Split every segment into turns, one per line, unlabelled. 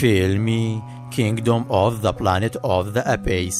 فێلمی کینگدۆم ئۆف دە پلانێت ئۆف دە ئەپیس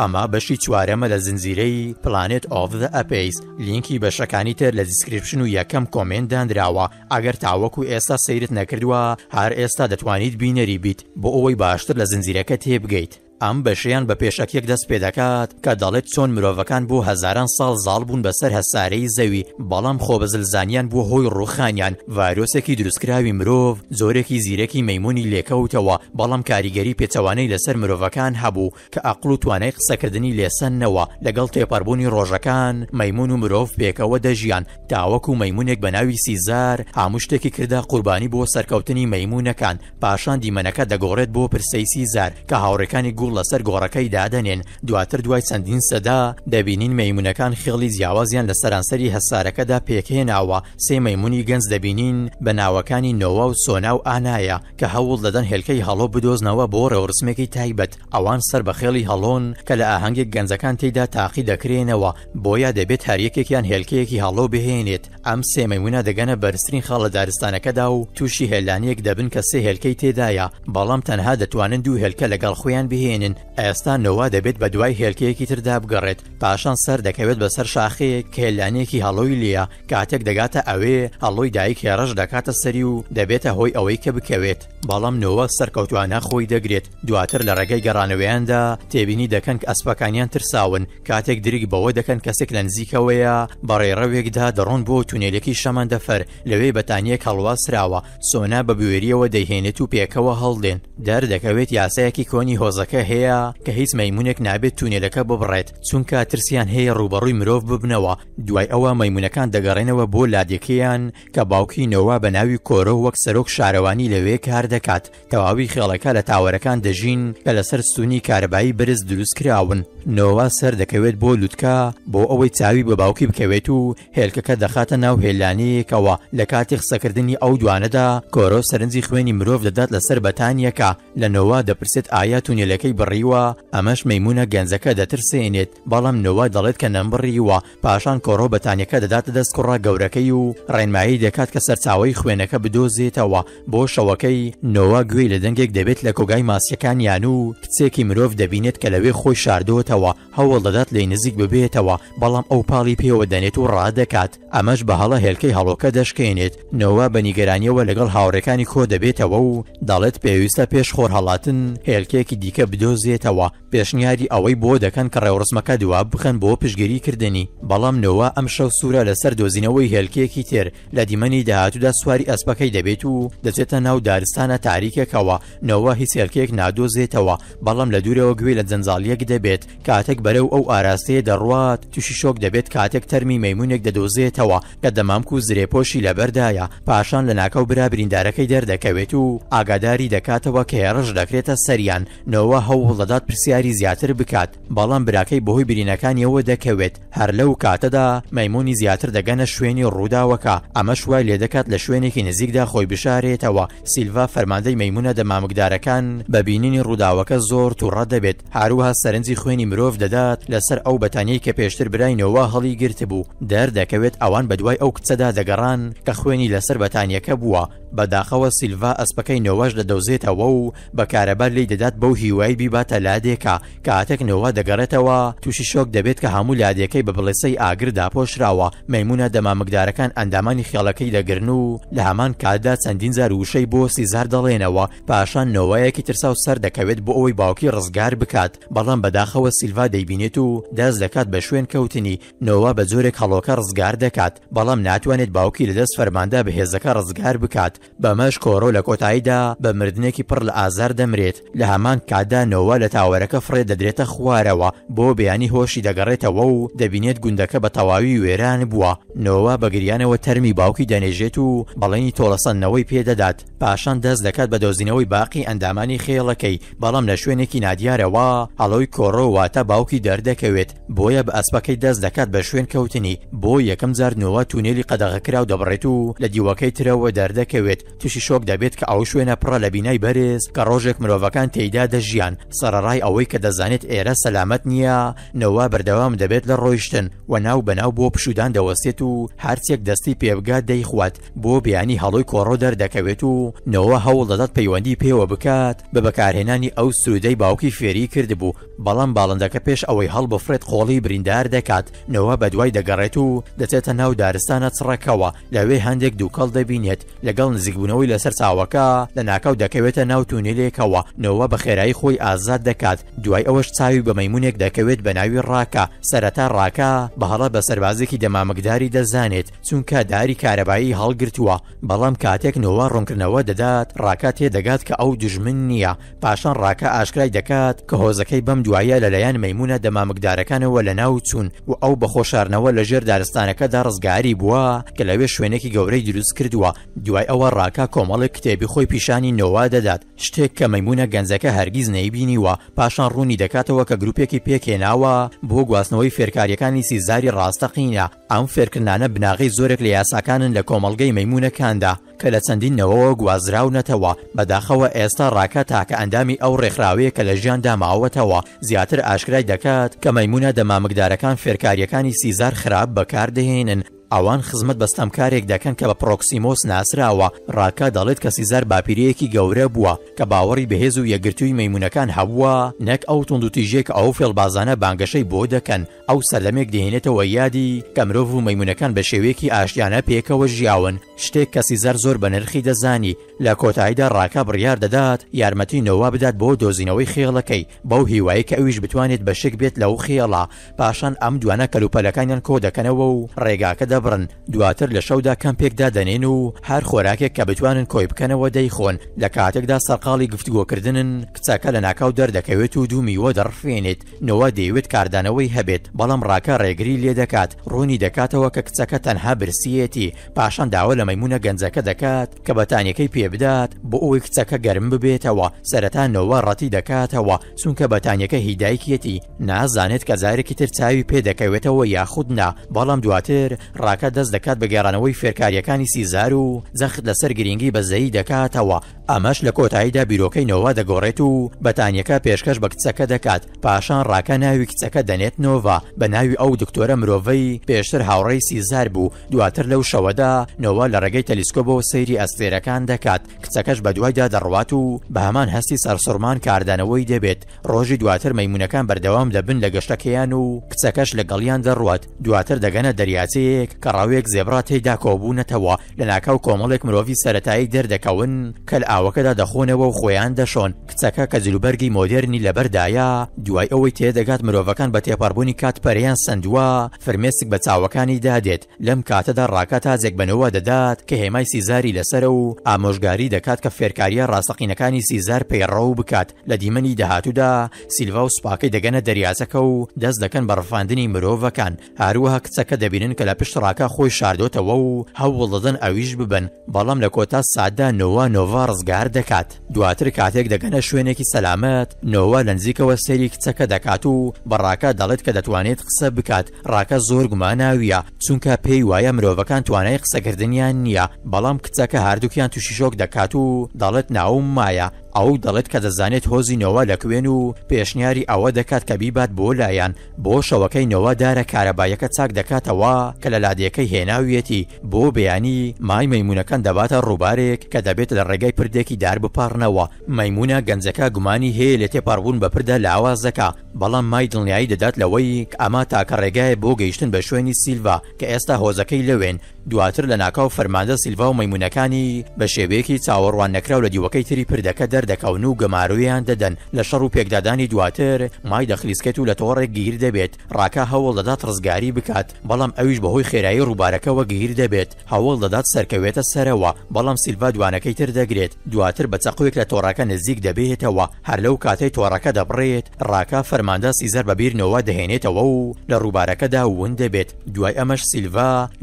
ئەمە بەشی چوارەمە لە زنجیرەی پلانێت ئۆف دە ئەپیس لینکی بەشەکانی تر لە دیسکرپشن و یەکەم کۆمنتدان درراوە ئەگەر تاوەکو ئێستا سەیرت نەکردووە هەر ئێستا دەتوانیت بینەری بیت بۆ ئەوەی باشتر لە زنجیرەکە تێبگەیت ئەم بەشیان بە پێشەکێک دەست پێدەکات کە دەڵێت چۆن مرۆڤەکان بۆ هزاران ساڵ زاڵ بوون بەسەر هەسارەی زەوی بەڵام خۆبەزلزانیان بۆ هۆی ڕوخانیان ڤایرۆسێکی دروستکراوی مرۆڤ زۆرێکی زیرەکی مەمونی لێکەوتەوە بەڵام کاریگەری پێچەوانەی لەسەر مرۆڤەکان هەبوو کە ئەقل و توانای قسەکردنی لێسەنەوە لەگەڵ تێپەربوونی ڕۆژەکان مەمون و مرۆڤ پێکەوە دەژیان تاوەکو و مەمونێک بە ناوی سیزار هامشتێکی کردا قوربانی بۆ سەرکەوتنی مەمونونەکان پاشان دیمەنەکە دەگۆڕێت بۆ پرسەی سیزار کە هاوڕەکانی گو گوڵ لەسەر گۆڕەکەی دادەنێن دواتر دوای چەندین سەدا دەبینین مەمونونەکان خێڵی جیاوازیان لە سەرانسەری هەسارەکەدا پێکهێناوە سێ مەمونی گەنج دەبینین بە ناوەکانی نۆوا و سۆنا و ئانایە کە هەوڵ دەدەن هێلکەی هەڵۆ بدۆزنەوە بۆ ڕێورسمێکی تایبەت ئەوان سەر بە خێڵی هەڵۆن کە لە ئاهەنگێک گەنجەکان تێدا تاقی دەکرێنەوە بۆیە دەبێت هەریەکێکیان هێلکەیەکی هەڵۆ بهێنێت ئەم سێمەمونە دەگەنە بەرزترین خاڵە دارستانەکەدا و تووشی هێلانیەک دەبن کە سێ هێلکەی تێدایە بەڵام تەنها دەتوانن دوو هێلکە لەگەڵ خۆیان بهێن دەمێنن ئێستا نەوە دەبێت بە دوای هێلکەیەکی تردا بگەڕێت پاشان سەر دەکەوێت بەسەر شاخەیە کێلانێکی هەڵۆی لە کاتێک دەگاتە ئەوێ هەڵۆی دایک هێرش دەکاتە سەری و دەبێتە هۆی ئەوەی کە بکەوێت بەڵام نەوە سەرکەوتوانە خۆی دەگرێت دواتر لە ڕێگەی گەڕانەوەیاندا تێبینی دەکەن کە ئەسپەکانیان ترساون کاتێک دریک بەوە دەکەن کەسێک لە نزیکەوەیە بەڕێڕەوێکدا دەڕۆن بۆ تونێلێکی شەمان دەفەر لەوێ بەتانیەک هەڵوا سراوە سۆنا بە بوێریەوە دەیهێنێت و پێکەوە هەڵدێن دەردەکەوێت یاسەیەکی کۆنی هۆزەکە هەیە کە هیچ مەمونونێک نابێت تونێلەکە ببڕێت چونکە ترسیان هەیە ڕوبەڕووی مرۆڤ ببنەوە دوای ئەوە مەمونونەکان دەگەڕێنەوە بۆ لادێکیان کە باوکی نەوە بە ناوی کۆرە وەک سەرۆک شارەوانی لەوێ کار دەکات تەواوی خێڵەکە لە تاوەرەکان دەژین کە لەسەر سوونی کاربایی برز دروست کراون نۆوا سەر دەکەوێت بۆ لووتکە بۆ ئەوەی چاوی بە باوکی بکەوێت و هێلکەکە دەخاتە ناو هێلانەیەکەوە لە کاتی قسەکردنی ئەو دوانەدا کۆرۆ سەرنجی خوێنی مرۆڤ دەدات لەسەر بەتانیەکە لە نەوە دەپرسێت ئایا تونێلەکەی بڕیوە ئەمەش مەمونە گەنجەکە دەترسێنێت بەڵام نەوە دەڵێت کە نەم بڕیوە پاشان کۆڕۆ بەتانەکە دەداتە دەست کوڕا گەورەکەی و ڕێنمایی دەکات کە سەرچاوی خوێنەکە بدۆزێتەوە بۆ شەوەکەی نەوە گوێی لە دەنگێک دەبێت لە کۆگای ماسیەکان یان و کچێکی مرۆڤ دەبینێت کە لەوێ خۆی شاردۆتەوە هەوڵ دەدات لی نزیک ببێتەوە بەڵام ئەو پاڵی پێوە دەنێت و ڕادەکات ئەمەش بە هەڵە هێلکەی هەڵۆکە دەشکێنێت نەوە بە نیگەرانیەوە لەگەڵ هاوڕەکانی کۆ دەبێتەوە و دەڵێت پێویستە پێش خۆر هەڵاتن هێلکێکی دیکە بدو ئەیدۆزێتەوە پێشنیاری ئەوەی بۆ دەکەن کە ڕێوڕسمەکە دوا بخەن بۆ پشگیریکردنی بەڵام نەوە ئەم شەو سوورە لەسەر دۆزینەوەی هێلکێکی تر لە دیمەنی داهاتوودا سواری ئەسپەکەی دەبێت و دەچێتە ناو دارستانە تاریکێکەوە نەوە هیچ هێلکێک نادۆزێتەوە بەڵام لە دوورەوە گوێ لە جەنجاڵیەک دەبێت کاتێک بەرەو ئەو ئاراستەیە دەڕوات تووشی شۆک دەبێت کاتێک تەرمی مەمونونێک دەدۆزێتەوە کە دەمامک و زرێپۆشی لەبەردایە پاشان لە ناکەو برا بریندارەکەی دەردەکەوێت و ئاگاداری دەکاتەوە کە هێڕش دەکرێتە سەریان نەوە هەو ئەو وڵدات پرسیاری زیاتر بکات بەڵام براکەی بەهۆی برینەکانیەوە دەکەوێت هەر لەو کاتەدا مەمونی زیاتر دەگەنە شوێنی ڕووداوەکە ئەمە شوای لێ دەکات لە شوێنێکی نزیکدا خۆی بشارێتەوە سیلڤ فەرماندەی مەمونە دەمامکدارەکان بە بینینی ڕووداوەکە زۆر تووڕە دەبێت هاروها سەرنجی خوێنی مرۆڤ دەدات لەسەر ئەو بەتانەی کە پێشتر براینەوە هەڵی گرت بوو دەردەکەوێت ئەوان بەدوای ئەو کچەدا دەگەڕان کە خوێنی لەسەر بەتانیەکە بووە بەداخەوە سیلڤ ئەسپەکەی نەوەش دەدەوزێتەوە و بە کارەبەر لی دەدات بەو هیوای ئەوی باتە لادێکە کاتێک نەوە دەگەڕێتەوە تووشی شۆک دەبێت کە هەموو لادیەکەی بە بڵێسەی ئاگردا پۆشراوە مەمونە دەمامکدارەکان ئەندامانی خێڵەکەی دەگرن و لە هەمان کادا چەندین زار وشەی بۆ سیزار دەڵێنەوە پاشان نەوەیەکی ترسا و سەر دەکەوێت بۆ ئەوەی باوکی ڕزگار بکات بەڵام بەداخەوە سیلڤ دەیبینێت و دەست دەکات بە شوێن کەوتنی نەوە بە جۆرێک هەڵۆکە ڕزگار دەکات بەڵام ناتوانێت باوکی لەدەست فەرماندا بەهێزەکە ڕزگار بکات بەمەش کۆڕۆ لە کۆتاییدا بە مردنێکی پڕ لە ئازار دەمرێت لە هەمان کادا بوونەوە لە تاوەرەکە فڕێ دەدرێتە خوارەوە بۆ بەیانی هۆشی دەگەڕێتەوە و دەبینێت گوندەکە بە تەواوی وێران بووە نەوە بەگریانەوە تەرمی باوکی دەنێژێت و بەڵێنی تۆڵەسەندنەوەی پێدەدات پاشان دەست دەکات بە دۆزینەوەی باقی ئەندامانی خێڵەکەی بەڵام لە شوێنێکی نادیارەوە ئەڵۆی کۆڕۆ واتە باوکی دەردەکەوێت بۆیە بە ئەسپەکەی دەست دەکات بە شوێن کەوتنی بۆ یەکەم زارنەوە تونێلی قەدەغەکرا و دەبڕێت و لە دیوەکەی ترەوە دەردەکەوێت تووشی شۆک دەبێت کە ئەو شوێنە پڕە لە بینای بەرز کە ڕۆژێک مرۆڤەکان تێدا دەژیان سەرڕای ئەوەی کە دەزانێت ئێرە سەلامت نییە نەوە بەردەوام دەبێت لە ڕۆیشتن و ناو بەناو بۆ پشودان دەوەستێت و هەرچێک دەستی پێبگات دەیخوات بۆ بیانی هەڵۆی کۆڕۆ دەردەکەوێت و نەوە هەوڵ دەدات پەیوەندی پێوە بکات بە بەکارهێنانی ئەو سوودەی باوکی فێری کردبوو بەڵام باڵندەکە پێش ئەوەی هەڵ بفرێت خۆڵی بریندار دەکات نەوە بەدوای دەگەڕێت و دەچێتە ناو دارستانە چڕەکەەوە لەوێ هەندێک دووکەڵ دەبینێت لەگەڵ نزیکبوونەوەی لەسەر چاوەکە لە ناکەو دەکەوێتە ناو تونێلێکەوە نەوە بە خێرایی خۆی ئازاد دەکات دوای ئەوەش چاوی بە مەمونێک دەکەوێت بە ناوی ڕاکە سەرەتا ڕاکە بەهڵە بە سەربازێکی دەمامەکداری دەزانێت چونکە داری کارەبایی هەڵگرتووە بەڵام کاتێک نۆوە ڕوونکردنەوە دەدات ڕاکات تێ دەگات کە ئەو دژمن نییە پاشان ڕاکە ئاشکای دەکات کە هۆزەکەی بەم دوایە لەلایەن مەمونە دەمامەکدارەکانەوە لە ناو چوون و ئەو بەخۆشارنەوە لە ژێر دارستانەکەدا ڕزگاری بووە کە لەوێ شوێنێکی گەورەی دروست کردووە دوای ئەوە ڕاکە کۆمەڵی کتێبی خۆی پیشانی نۆوا دەدات شتێک کە مەمونە گەنجەکە هەرگیز نەیب بینیوە پاشان ڕوونی دەکاتەوە کە گروپێکی پێکێناوە بۆ گواستنەوەی فێرکاریەکانی سیزاری ڕاستەقینە ئەم فێرکردانە بناغی زۆرێک لە یاساکانن لە کۆمەلگەی مەمونونەکاندا کە لە چەندینەوەەوە گوازراونەتەوە بەداخەوە ئێستا ڕاکە تاکە ئەندامی ئەو ڕێکخراوەیە کە لە ژیان داماوەتەوە زیاتر ئاشکرای دەکات کە مەمونە دەمامکدارەکان فێرکاریەکانی سیزار خراپ بەکاردهێنن ئەوان خزمەت بەستەمکارێک دەکەن کە بە پرۆکسیمۆس ناسراوە ڕاکە دەڵێت کە سیزار باپیرەیەکی گەورە بووە کە باوەڕی بەهێز و یەگرتووی مەمونونەکان هەبووە نەک ئەو تونندوتیژێک ئەو فێڵبازانە بانگەشەی بۆ دەکەن ئەو سەردەمێک دێنێتەوە یادی کە مرۆڤ و مەمونونەکان بە شێوەیەکی ئاشتیانە پێکەوە ژیاون شتێک کەسی زەر زۆر بە نرخی دەزانی لە کۆتاییدا ڕاکە بڕیار دەدات یارمەتی نەوە بدات بۆ دۆزینەوەی خێڵەکەی بەو هیوایی کە ئەویش بتوانێت بە شک بێت لەو خێڵا پاشان ئەم دوانە کەلوپەلەکانیان کۆ دەکەنەوە و ڕێگاکە دەبڕن دواتر لە شەودا کەمپێکدا دەنێن و هەر خۆراکێک کە بتوانن کۆی بکەنەوە دەیخۆن لە کاتێکدا سەرقاڵی گفتگۆکردنن کچەکە لە ناکاو دەردەکەوێت و دومیوە دەڕفێنێت نەوە دەیوێت کاردانەوەی هەبێت بەڵام ڕاکە ڕێگری لێ دەکات ڕوونی دەکاتەوە کە کچەکە تەنها برسیەتی پاشان داوە لە مەمونە گەنجەکە دەکات کە بەتانیەکەی پێ پێ بدات بۆ ئەوی کچەکە گەرم ببێتەوە سەرەتا نەوە ڕەتی دەکاتەوە چونکە بەتانیەکە هیدایکیەتی نازانێت کە زارێکی تر چاوی پێدەکەوێتەوە یاخودنا بەڵام دواتر ڕاکە دەست دەکات بەگەێڕانەوەی فێرکاریەکانی سیزار و زەخت لەسەر گرنگی بەزەی دەکاتەوە ئەمەش لە کۆتاییدا بیرۆکەی نەوە دەگۆڕێت و بەتانیەکە پێشکەش بە کچەکە دەکات پاشان ڕاکە ناوی کچەکە دەنێت نۆڤ بە ناوی ئەو دکتۆرە مرۆڤی پێشتر هاوڕێی سیزار بوو دواتر لەو شەوەدا نەوە لە ڕێگەی تەلیسکۆبەوە سەیری ئەستێرەکان دەکات دەکات کچەکەش بە دوایدا دەڕوات و بە هەمان هەستی سەرسوڕمان کاردانەوەی دەبێت ڕۆژی دواتر مەمونونەکان بەردەوام دەبن لە گەشتەکەیان و کچەکەش لەگەڵیان دەڕوات دواتر دەگەنە دەریاچەیەک کە ڕاوێک زێبرا تێدا کۆبوونەتەوە لە ناکاو کۆمەڵێک مرۆڤ سەتایی دەردەکەون کە لە ئاوەکەدا دەخۆنەوە و خۆیان دەشۆن کچەکە کە جلوبەرگی مۆدررنی لەبەردایە دوای ئەوەی تێدەگات مرۆڤەکان بە تێپەربوونی کات پەریان سندووە فرمێسک بە چاوەکانی دادێت لەم کاتەدا ڕاکە تازێک بنەوە دەدات کە هێمای سیزاری لەسەر و ئامۆژگە هۆکاری دەکات کە فێرکاریە ڕاستەقینەکانی سیزار پەیڕەو بکات لە دیمەنی داهاتوودا سیلڤ و سوپاکەی دەگەنە دەریازەکە و دەست دەکەن بە ڕفاندنی مرۆڤەکان هاروەها کچەکە دەبینن کە لە پشتڕاکە خۆی شاردۆتەوە و هەوڵ دەدەن ئەویش ببن بەڵام لە کۆتا سادا نۆوە نۆڤ ڕزگار دەکات دواتر کاتێک دەگەنە شوێنێکی سەلامەت نۆوە لە نزیکەوە سەری کچەکە دەکات و بەڕاکە دەڵێت کە دەتوانێت قسە بکات ڕاکە زۆر گومانناویە چونکە پێی وایە مرۆڤەکان توانای قسەکردنیان نییە بەڵام کچەکە هەردووکیان تووشی شۆک دەکات و دەڵێت ناوم مایە ئەو دەڵێت کە دەزانێت هۆزینەوە لەکوێن و پێشنیاری ئەوە دەکات کە بیبات بۆ لایەن بۆ شەوەکەی نەوە دارە کارەبایەکە چاک دەکاتەوە کە لە لادیەکەی هێناویەتی بۆ بەیانی مای مەمونونەکان دەباتە ڕووبارێک کە دەبێت لە ڕێگای پردێکی دار بپارنەوە مەمونە گەنجەکە گومانی هەیە لە تێپاربوون بەپردا لاوازەکە بەڵام مای دڵنیایی دەدات لەوەی ئەما تاکە ڕێگایە بۆ گەیشتن بە شوێنی سیلڤ کە ئێستا هۆزەکەی لەوێن دواتر لە ناکاو فەرماندە سیلڤ و مەمونونەکانی بە شێوەیەکی چاوەڕوان نەکراو لە دیوەکەی تری پردەکە دەر دەکەون و گەمارویان دەدەن لە شەڕ و پێکدادانی دواتر مای دەخلیسکێت و لە تۆڕێک گیر دەبێت ڕاکە هەوڵ دەدات ڕزگاری بکات بەڵام ئەویش بەهۆی خێرایی ڕووبارەکەەوە گیر دەبێت هەوڵ دەدات سەرکەوێتە سەرەوە بەڵام سیلڤ دوانەکەی تر دەگرێت دواتر بە چەقوێک لە تۆڕەکە نزیک دەبێتەوە هەر لەو کاتەی تۆڕەکە دەبڕێت ڕاکە فەرماندە سیزەر بەبییرنەوە دەهێنێتەوە و لە ڕووبارەکەدا ون دەبێت دوای ئەمەش سیلڤ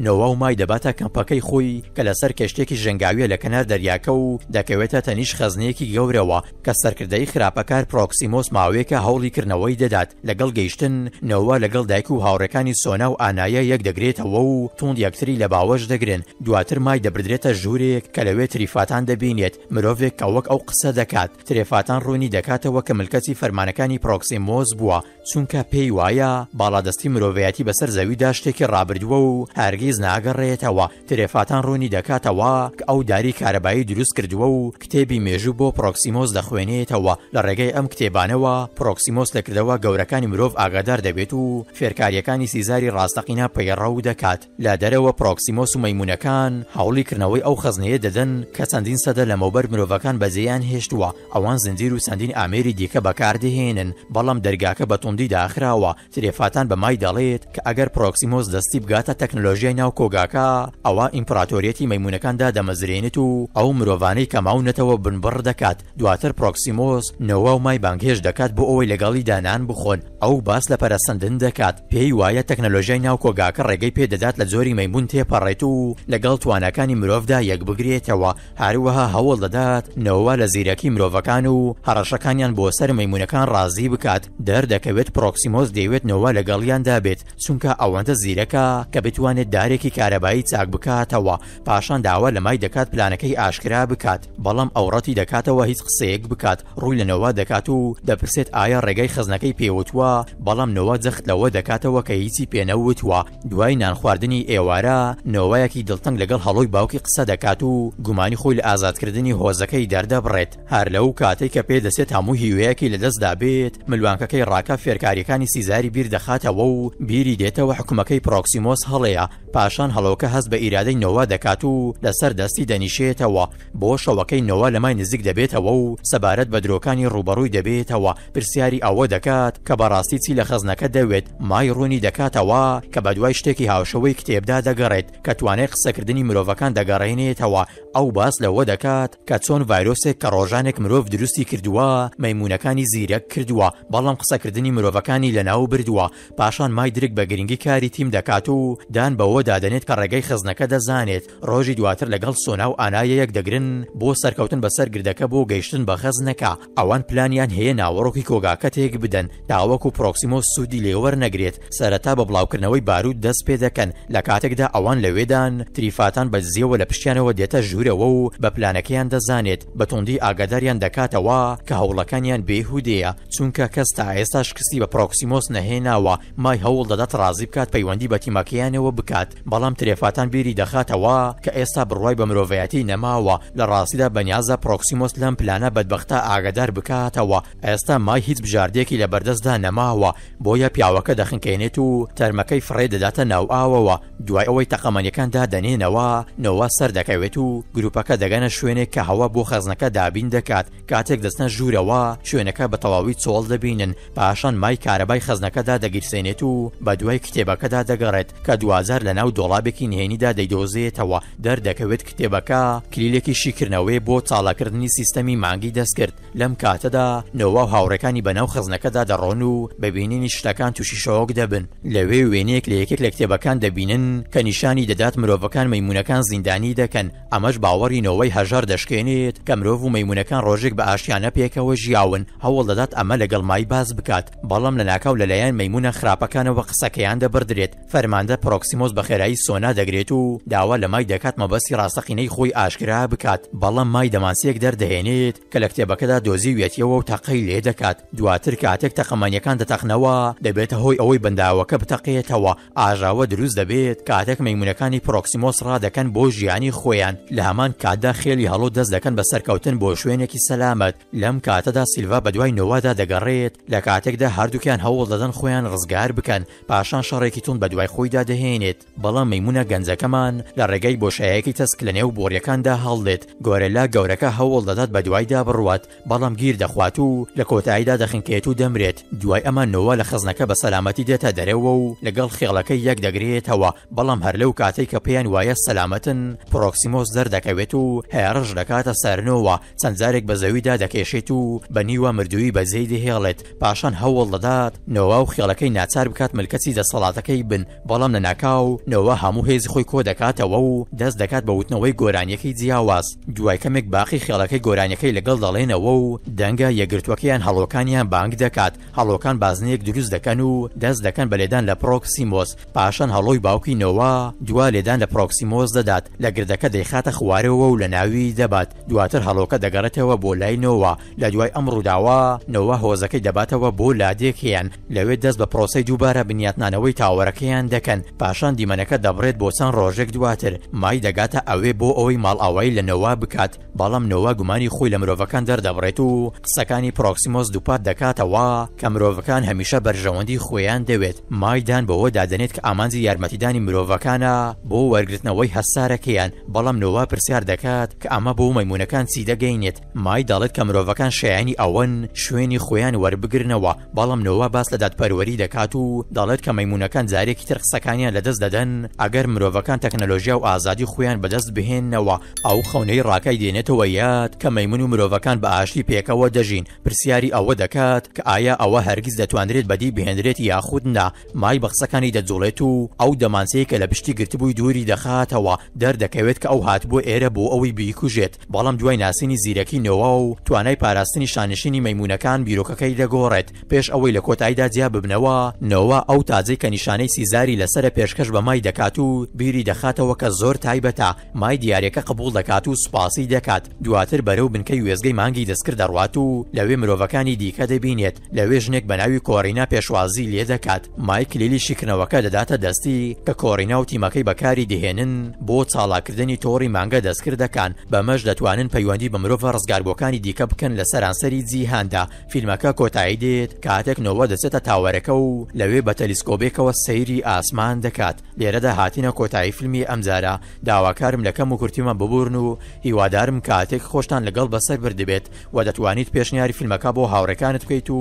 نەوە و مای دەباتە کەمپەکەی خۆی کە لەسەر کەشتێکی ژەنگاویە لە کەنار دەریاکە و دەکەوێتە تەنیش خەزنەیەکی گەورە گەورەوە کە سەرکردەی خراپەکار پرۆکسیمۆس ماوەیەکە هەوڵیکردنەوەی دەدات لەگەڵ گەیشتن نەوە لەگەڵ دایک و هاوڕەکانی سۆنا و ئانایە یەک دەگرێتەوە و تونند یەکتری لە باوەش دەگرن دواتر مای دەبدرێتە ژوورێک کە لەوێ تریفاتان دەبینێت مرۆڤێک کە وەک ئەو قسە دەکات ترێفاتان ڕوونی دەکاتەوە کە ملکەتی فەرمانەکانی پرۆکسیمۆز بووە چونکە پێی وایە باڵادەستی مرۆڤەتی بەسەر زەویدا شتێکی ڕابردووە و هەرگیز ناگەڕێتەوە ترێفاتان ڕوونی دەکاتەوە کە ئەو داری کارەبایی دروست کردووە و کتێبی مێژوو بۆ پرۆکسی پرۆکسیمۆس دەخوێنێتەوە لە ڕێگەی ئەم کتێبانەوە پرۆکسیمۆس لەکردەوە گەورەکانی مرۆڤ ئاگادار دەبێت و فێرکاریەکانی سیزاری ڕاستەقینە پەیڕەو دەکات لە دەرەوە پرۆکسیمۆس و مەمونونەکان هاوڵی کردنەوەی ئەو خزنەیە دەدەن کە چەندین سەدە لە مەوبەر مرۆڤەکان بەجێیان هێشتووە ئەوان زنجیر و چەندین ئامێری دیکە بەکاردەهێنن بەڵام دەرگاکە بە توندی داخراوە ترێفاتان بەمای دەڵێت کە ئەگەر پرۆکسیمۆس دەستی بگاتە تەکنلۆژیای ناو کۆگاکە ئەوە ئیمپراتۆریەتی مەمونونەکاندا دەمەزرێنێت و ئەو مرۆڤانەی کەماونەتەوە بنبڕ دەکات دواتر پرۆکسیمۆس نەوە و مای بانگهێش دەکات بۆ ئەوەی لەگەڵی دانان بخۆن ئەو باس لە پەرەسەندن دەکات پێی وایە تەکنەلۆژای ناوکۆگاکە ڕێگەی پێدەدات لە زۆری مەمون تێپەڕێت و لەگەڵ توانەکانی مرۆڤدا یەک بگرێتەوە هەروەها هەوڵ دەدات نەوە لە زیرەکی مرۆڤەکان و هەڕەشەکانیان بۆ سەر مەمونونەکان ڕازی بکات دەردەکەوێت پرۆکسیمۆس دەیوێتنەوە لەگەڵیان دابێت چونکە ئەوەندە زیرەکە کە بتوانێت دارێکی کارەبایی چاک بکاتەوە پاشان داوا لەمای دەکات پلانەکەی ئاشکرا بکات بەڵام ئەوڕەتی دەکاتەوە هیچ قسەیەک بکات ڕووی لەنەوە دەکات و دەپرسێت ئایا ڕێگەی خزنەکەی پێوتوە بەڵام نەوە جەخت لەوە دەکاتەوە کە هیچی پێنەوتوە دوای نانخواردنی ئێوارە نەوەیەکی دڵتەنگ لەگەڵ هەڵۆی باوکی قسە دەکات و گومانی خۆی لە ئازادکردنی هۆزەکەی دەردەبڕێت هەر لەو کاتێک کە پێ دەسێت هەموو هیوەیەکی لەدەستدا بێت ملوانکەکەی ڕاکە فێرکاریەکانی سیزاری بیر دەخاتەوە و بیری دێتەوە حکومەکەی پرۆکسیمۆس هەڵەیە پاشان هەڵۆکە هەست بە ئیرادەی نەوە دەکات و لەسەر دەستی دەنیشێتەوە بۆ شەوەکەی نەوە لەمای نزیک دەبێتەوە و سەبارەت بە درۆکانی ڕوبەڕووی دەبێتەوە پرسیاری ئەوە دەکات کە بەڕاستی چی لە خەزنەکە دەوێت مای ڕوونی دەکاتەوە کە بە دوای شتێکی هاوشەوەی کتێبدا دەگەڕێت کە توانێت قسەکردنی مرۆڤەکان دەگەڕێنێتەوە ئەو باس لەوە دەکات کە چۆن ڤایرۆسێک کە ڕۆژانێک مرۆڤ دروستی کردووە مەمونونەکانی زیرەک کردووە بەڵام قسەکردنی مرۆڤەکانی لەناو بردووە پاشان مای درک بە گرنگی کاری تیم دەکات و دان بەوە دادەنێت کە ڕێگەی خزنەکە دەزانێت ڕۆژی دواتر لەگەڵ سۆنا و ئانایەک دەگرن بۆ سەرکەوتن بەسەر گردەکە بۆ گەیشت گەیشتن بە خەز نەکە ئەوان پلانیان هەیە ناوەڕۆکی کۆگاکە تێک بدەن تاوەکو پرۆکسیمۆ سوودی لێوەەر نەگرێت سەرەتا بە بڵاوکردنەوەی بارود دەست پێ دەکەن لە کاتێکدا ئەوان لەوێدان تریفاتان بە زیەوە لە پشتیانەوە دێتە ژوورەوە و بە پلانەکەیان دەزانێت بە تۆندی ئاگاداریان دەکاتەوە کە هەوڵەکانیان بێهودەیە چونکە کەس تا ئێستا شکستی بە پرۆکسیمۆس نەهێناوە مای هەوڵ دەدات ڕازی بکات پەیوەندی بە تیمەکەیانەوە بکات بەڵام ترێفاتان بیری دەخاتەوە کە ئێستا بڕوای بە مرۆڤایەتی نەماوە لە ڕاستیدا بەنیازە پرۆکسیمۆس لەم پلان لەلانە بەدبختە ئاگدار بکاتەوە ئێستا مای هیچ بژاردێکی لە بەردەستدا نەماوە بۆیە پیاوەکە دەخنکێنێت و تەرمەکەی فڕێ دەداتە ناو ئاوەوە دوای ئەوەی تەقەمەنیەکاندا دەنێنەوە نەوە سەر دەکەوێت و گروپەکە دەگەنە شوێنێک کە هەوا بۆ خەزنەکە دابین دەکات کاتێک دەستنە ژوورەوە شوێنەکە بە تەواوی چۆڵ دەبینن پاشان مای کارەبای خەزنەکەدا دەگیرسێنێت و بە دوای کتێبەکەدا دەگەڕێت کە دوزار لە ناو دۆڵابێکی نهێنیدا دەیدۆزێتەوە دەردەکەوێت کتێبەکە کلیلێکی شیکردنەوەی بۆ چاڵەکردنی سیستەمی مانگی دەستکرد لەم کاتەدا نەوە هاوڕەکانی بەناو خزنەکەدا دەڕۆن و بەبینینی شتەکان تووشی شۆک دەبن لەوێ وێنێک لە یەکێک لە کتێبەکان دەبینن کە نیشانی دەدات مرۆڤەکان مەمونونەکان زیندانی دەکەن ئەمەش باوەڕی نەوەی هەژار دەشکێنێت کە مرۆڤ و مەمونونەکان ڕۆژێک بە ئاشیانە پێکەوە ژیاون هەوڵ دەدات ئەمە لەگەڵ مای باز بکات بەڵام لە ناکاو لەلایەن مەمونە خراپەکانەوە قسەکەیان دەبدرێت فەرماندە پرۆکسیمۆس بە خێرایی سۆنا دەگرێت و داوا لە مای دەکات مەبەسی ڕاستەقینەی خۆی ئاشکرا بکات بەڵام مای دەمانسیەک دەردەهێنێت دەبێت کە لە کتێبەکەدا دۆزیوێتیەوە و تەقەی لێ دەکات دواتر کاتێک تەقەمانیەکان دەتەخنەوە دەبێتە هۆی ئەوەی بەنداوەکە بتەقێتەوە ئاژاوە دروست دەبێت کاتێک مەمونونەکانی پرۆکسیمۆس ڕادەکەن بۆ ژیانی خۆیان لە هەمان کاتدا خێلی هەڵۆ دەست دەکەن بە سەرکەوتن بۆ شوێنێکی سەلامەت لەم کاتەدا سیلڤ بە دوای نەوەدا دەگەڕێت لە کاتێکدا هەردووکیان هەوڵ دەدەن خۆیان ڕزگار بکەن پاشان شەڕێکی تون بە دوای خۆیدا دەهێنێت بەڵام مەمونە گەنجەکەمان لە ڕێگەی بۆشایەکی تەسک لە نێو بۆریەکاندا هەڵێت گۆرەلا گەورەکە هەوڵ دەدات بە دوای لەوایدا بڕوات بەڵام گیر دەخوات و لە کۆتاییدا دەخنکێت و دەمرێت دوای ئەمە نەوە لە خزنەکە بە سەلامەتی دێتە دەرەوە و لەگەڵ خێڵەکەی یەک دەگرێتەوە بەڵام هەر لەو کاتێک کە پێیان وایە سەلامەتن پرۆکسیمۆس دەردەکەوێت و هێرش دەکاتە سەرنەوە چەندجارێک بە زەویدا دەکێشێت و بە نیوە مردووی بەزەی دەهێڵێت پاشان هەوڵ دەدات نەوە و خێڵەکەی ناچار بکات ملکەتی دەسەڵاتەکەی بن بەڵام لە ناکاو نەوە هەموو هێز خۆی کۆ دەکاتەوە و دەست دەکات بە وتنەوەی گۆرانیەکەی جیاواز دوای کەمێک باقی خێڵەکەی گۆرانەکە هەڵۆکەی لەگەڵ دەڵێنەوە و دەنگە یەگرتوەکەیان هەڵۆکانیان بانگ دەکات هەڵۆکان بازنەیەک دروست دەکەن و دەست دەکەن بە لێدان لە پرۆکسیمۆس پاشان هەڵۆی باوکی نەوە دوا لێدان لە پرۆکسیمۆس دەدات لە گردەکە دەیخاتە خوارەوە و لە ناوی دەبات دواتر هەڵۆکە دەگەڕێتەوە بۆ لایەوە لە دوای ئەم ڕووداوە نەوە هۆزەکەی دەباتەوە بۆ لادێکیان لەوێ دەست بە پرۆسی دووبارە بنیاتنانەوەی تاوەەکەیان دەکەن پاشان دیمەنەکە دەبڕێت بۆ چەند ڕۆژێک دواتر مای دەگاتە ئەوێ بۆ ئەوەی ماڵ ئاوایی لەنەوە بکات بەڵام نەوە گومانی خۆی لە مرۆڤەکان دەردەبڕێت و قسەکانی پرۆکسیمۆس دووپات دەکاتەوە کە مرۆڤەکان هەمیشە بەرژەوەندی خۆیان دەوێت مایدان بەوە دادنێت کە ئامانجی یارمەتیدانی مرۆڤەکانە بۆ وەرگرتنەوەی هەسارەکەیان بەڵام نۆوا پرسیار دەکات کە ئەمە بۆ مەمونونەکان چی دەگەینێت مای دەڵێت کە مرۆڤەکان شیانی ئەوەن شوێنی خۆیان وەربگرنەوە بەڵام نۆوا باس لە دادپەروەری دەکات و دەڵێت کە مەمونونەکان جارێکی تر قسەکانیان لەدەست دەدەن ئەگەر مرۆڤەکان تەکنەلۆژیا و ئازادی خۆیان بەدەست بهێننەوە ئەو خەونەی ڕاکای دێنێتەوە یاد کە مەمون و مرۆڤەکان بە ئاشتی پێکەوە دەژین پرسیاری ئەوە دەکات کە ئایا ئەوە هەرگیز دەتواندرێت بەدی بهێنرێت یاخودنا مای بەخسەکانی دەجوڵێت و ئەو دەمانسەیە کە لە پشتی گرتبووی دووری دەخاتەوە دەردەکەوێت کە ئەو هاتبوو ئێرە بۆ ئەوی بیکوژێت بەڵام دوای ناسینی زیرەکی نەوە و توانای پاراستنی شانشینی مەمونونەکان بیرۆکەکەی دەگۆڕێت پێش ئەوەی لە کۆتایدا جیا ببنەوە نەوە ئەو تازەی کە نیشانەی سیزاری لەسرە پێشکەش بە مای دەکات و بیری دەخاتەوە کە زۆر تایبەتە مای دیارەکە قبول دەکات و سوپاسی دەکات دواتر بەرەو بنکە تاقی وێزگەی مانگی دەستکرد دەڕوات و لەوێ مرۆڤەکانی دیکە دەبینێت لەوێ ژنێک بە ناوی کۆرینا پێشوازی لێ دەکات مای کلیلی شکنەوەکە دەداتە دەستی کە کۆرینا و تیمەکەی بەکاری دێنن بۆ چاڵاکردنی تۆڕی مانگە دەستکردەکان بەمەش دەتوانن پەیوەندی بە مرۆڤ ڕزگاربووەکانی دیکە بکەن لە سەرانسەری جیهاندا فیلمەکە کۆتایی دێت کاتێک نەوە دەچێتە تاوەرەکە و لەوێ بە تەلیسکۆبێکەوە سەیری ئاسمان دەکات لێرەدا هاتینە کۆتایی فیلمی ئەمجارە داواکارم لەکەم و کورتیمە ببوورن و هیوادارم کاتێک خۆشتان لەگەڵ بە سەربر دەبێت و دەتوانیت پێشنیاری فیلمەکە بۆ هاوڕەکانت بکەیت و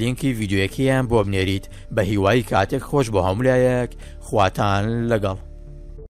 لینکی یددیوەکییان بۆ بنێریت بە هیوایی کاتێک خۆش بۆ هەمولایەک خواتان لەگەڵ.